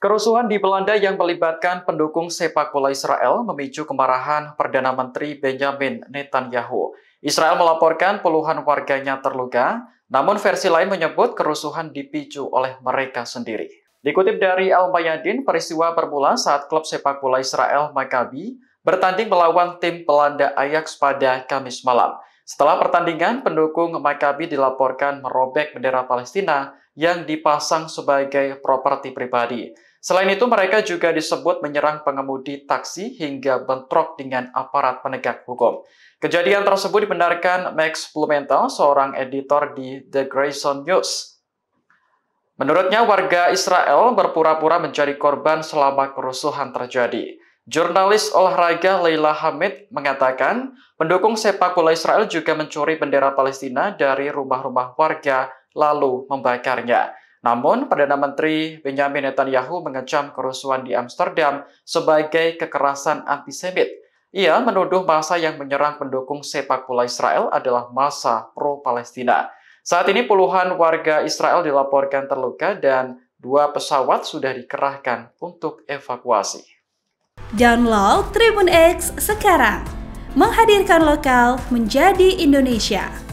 Kerusuhan di Belanda yang melibatkan pendukung sepak bola Israel memicu kemarahan Perdana Menteri Benjamin Netanyahu. Israel melaporkan puluhan warganya terluka, namun versi lain menyebut kerusuhan dipicu oleh mereka sendiri. Dikutip dari Al Mayadin, peristiwa bermula saat klub sepak bola Israel Maccabi bertanding melawan tim Belanda Ajax pada Kamis malam. Setelah pertandingan, pendukung Maccabi dilaporkan merobek bendera Palestina yang dipasang sebagai properti pribadi. Selain itu, mereka juga disebut menyerang pengemudi taksi hingga bentrok dengan aparat penegak hukum. Kejadian tersebut dibenarkan Max Blumenthal, seorang editor di The Grayson News. Menurutnya, warga Israel berpura-pura menjadi korban selama kerusuhan terjadi. Jurnalis olahraga Leila Hamid mengatakan, pendukung sepak bola Israel juga mencuri bendera Palestina dari rumah-rumah warga lalu membakarnya. Namun, Perdana Menteri Benjamin Netanyahu mengecam kerusuhan di Amsterdam sebagai kekerasan antisemit. Ia menuduh masa yang menyerang pendukung sepak bola Israel adalah masa pro-Palestina. Saat ini puluhan warga Israel dilaporkan terluka dan dua pesawat sudah dikerahkan untuk evakuasi. Download Tribun X sekarang. Menghadirkan lokal menjadi Indonesia.